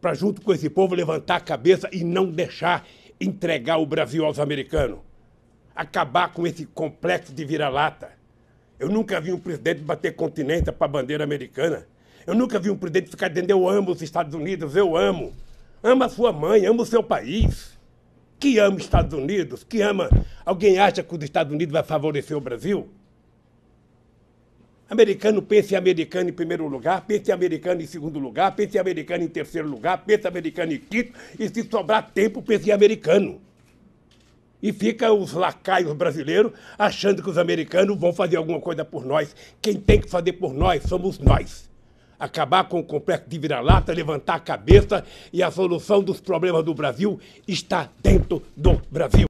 para, junto com esse povo, levantar a cabeça e não deixar entregar o Brasil aos americanos. Acabar com esse complexo de vira-lata. Eu nunca vi um presidente bater continência para a bandeira americana. Eu nunca vi um presidente ficar dizendo eu amo os Estados Unidos, eu amo. Ama sua mãe, ama o seu país. Que ama os Estados Unidos, que ama. Alguém acha que os Estados Unidos vai favorecer o Brasil? Americano pensa em americano em primeiro lugar, pensa em americano em segundo lugar, pensa em americano em terceiro lugar, pensa em americano em quinto, e se sobrar tempo, pensa em americano. E fica os lacaios brasileiros achando que os americanos vão fazer alguma coisa por nós. Quem tem que fazer por nós somos nós. Acabar com o complexo de vira-lata, levantar a cabeça e a solução dos problemas do Brasil está dentro do Brasil.